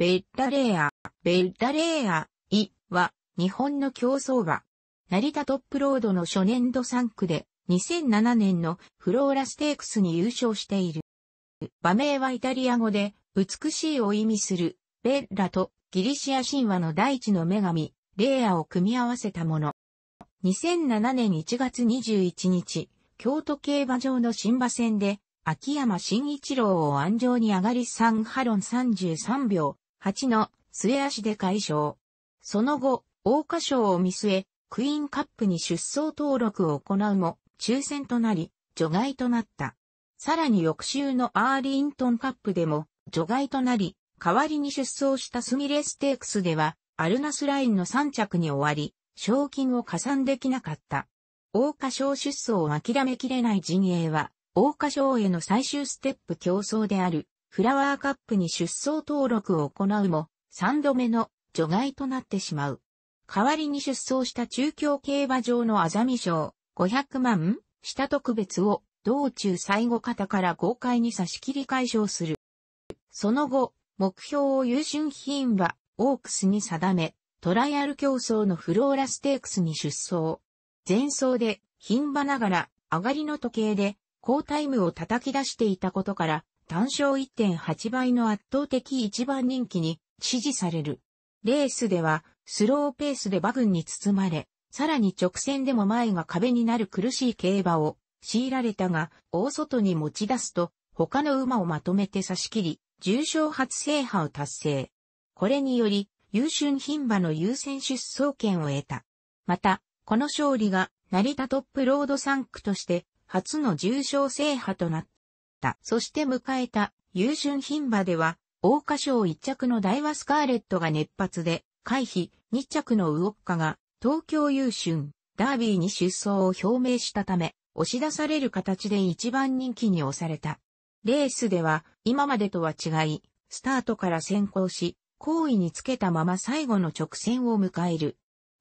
ベッダレーア、ベッダレーア、イは、日本の競争馬。成田トップロードの初年度3区で、2007年のフローラステークスに優勝している。馬名はイタリア語で、美しいを意味する、ベッラとギリシア神話の大地の女神、レーアを組み合わせたもの。2007年1月21日、京都競馬場の新馬戦で、秋山新一郎を安城に上がり3ハロン33秒、8の末足で解消。その後、大花賞を見据え、クイーンカップに出走登録を行うも、抽選となり、除外となった。さらに翌週のアーリントンカップでも、除外となり、代わりに出走したスミレステークスでは、アルナスラインの3着に終わり、賞金を加算できなかった。大花賞出走を諦めきれない陣営は、大花賞への最終ステップ競争である、フラワーカップに出走登録を行うも、3度目の除外となってしまう。代わりに出走した中京競馬場のあざみ賞、500万、下特別を、道中最後方から豪快に差し切り解消する。その後、目標を優秀品は、オークスに定め、トライアル競争のフローラステークスに出走。前走で、品馬ながら、上がりの時計で、高タイムを叩き出していたことから、単勝1.8倍の圧倒的一番人気に支持される。レースではスローペースで馬群に包まれ、さらに直線でも前が壁になる苦しい競馬を強いられたが、大外に持ち出すと他の馬をまとめて差し切り、重賞初制覇を達成。これにより、優秀品馬の優先出走権を得た。また、この勝利が成田トップロード3区として初の重賞制覇となった。。そして迎えた、優春牝馬では、大花賞1着の大和スカーレットが熱発で、回避、2着のウオッカが、東京優春、ダービーに出走を表明したため、押し出される形で一番人気に押された。レースでは、今までとは違い、スタートから先行し、好位につけたまま最後の直線を迎える。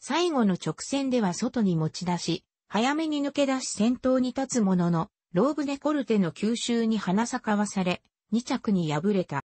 最後の直線では外に持ち出し、早めに抜け出し先頭に立つものの、ローブデコルテの吸収に花咲かわされ、2着に敗れた。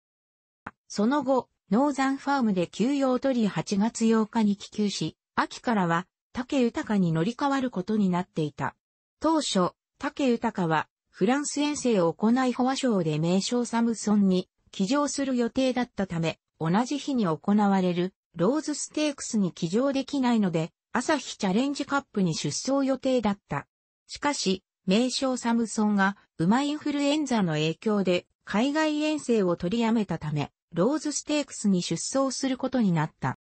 その後、ノーザンファームで休養を取り8月8日に帰休し、秋からは竹豊に乗り換わることになっていた。当初、竹豊はフランス遠征を行いフォア賞で名称サムソンに騎乗する予定だったため、同じ日に行われるローズステークスに騎乗できないので、朝日チャレンジカップに出走予定だった。しかし、名称サムソンが馬インフルエンザの影響で海外遠征を取りやめたため、ローズステークスに出走することになった。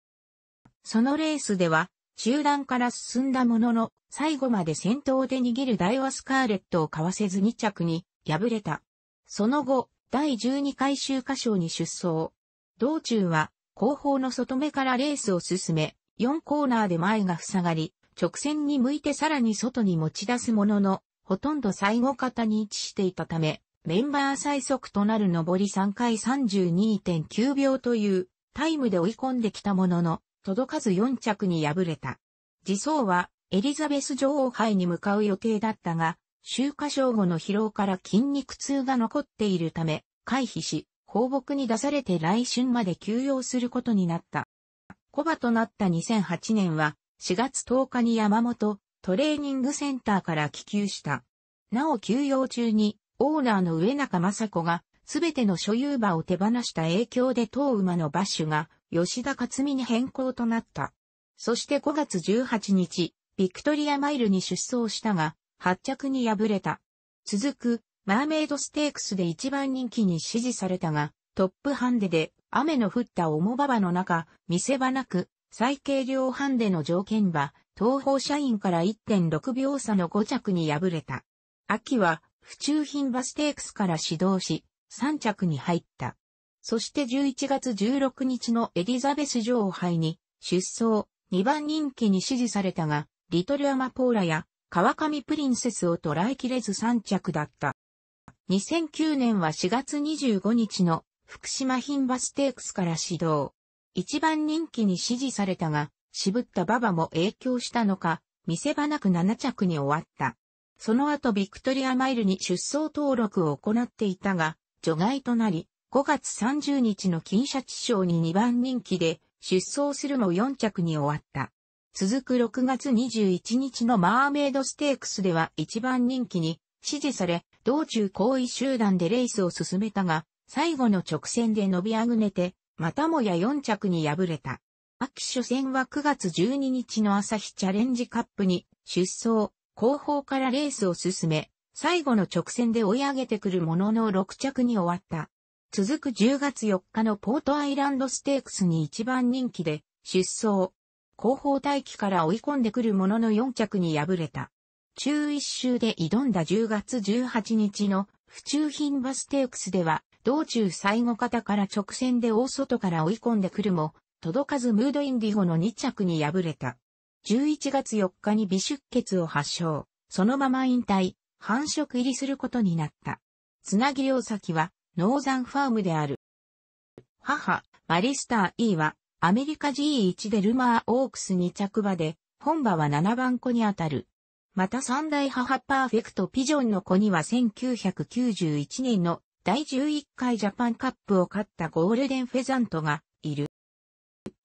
そのレースでは、中段から進んだものの、最後まで先頭で逃げるダイワスカーレットをかわせず2着に敗れた。その後、第12回周華賞に出走。道中は、後方の外目からレースを進め、4コーナーで前が塞がり、直線に向いてさらに外に持ち出すものの、ほとんど最後方に位置していたため、メンバー最速となる上り3回32.9秒というタイムで追い込んできたものの、届かず4着に敗れた。自走はエリザベス女王杯に向かう予定だったが、週華正午の疲労から筋肉痛が残っているため、回避し、放牧に出されて来春まで休養することになった。コバとなった2008年は、4月10日に山本、トレーニングセンターから帰給した。なお休養中に、オーナーの上中正子が、すべての所有馬を手放した影響で当馬の馬ュが、吉田勝美に変更となった。そして5月18日、ビクトリアマイルに出走したが、発着に敗れた。続く、マーメイドステークスで一番人気に支持されたが、トップハンデで雨の降った重馬場の中、見せ場なく、最軽量ハンデの条件馬、東方社員から1.6秒差の5着に敗れた。秋は、府中品バステークスから始動し、3着に入った。そして11月16日のエリザベス女王杯に、出走、2番人気に支持されたが、リトルアマポーラや、川上プリンセスを捉えきれず3着だった。2009年は4月25日の福島品バステークスから始動。1番人気に支持されたが、渋ったババも影響したのか、見せ場なく7着に終わった。その後ビクトリアマイルに出走登録を行っていたが、除外となり、5月30日の金シャチ賞に2番人気で、出走するも4着に終わった。続く6月21日のマーメイドステークスでは1番人気に支持され、道中後位集団でレースを進めたが、最後の直線で伸びあぐねて、またもや4着に敗れた。秋初戦は9月12日の朝日チャレンジカップに出走、後方からレースを進め、最後の直線で追い上げてくるものの6着に終わった。続く10月4日のポートアイランドステークスに一番人気で出走。後方待機から追い込んでくるものの4着に敗れた。中一周で挑んだ10月18日の府中品バステークスでは、道中最後方から直線で大外から追い込んでくるも、届かずムードインディゴの2着に敗れた。11月4日に微出血を発症、そのまま引退、繁殖入りすることになった。つなぎ両先は、ノーザンファームである。母、マリスター E は、アメリカ G1 でルマーオークス2着馬で、本馬は7番子にあたる。また三大母パーフェクトピジョンの子には1991年の第11回ジャパンカップを勝ったゴールデンフェザントが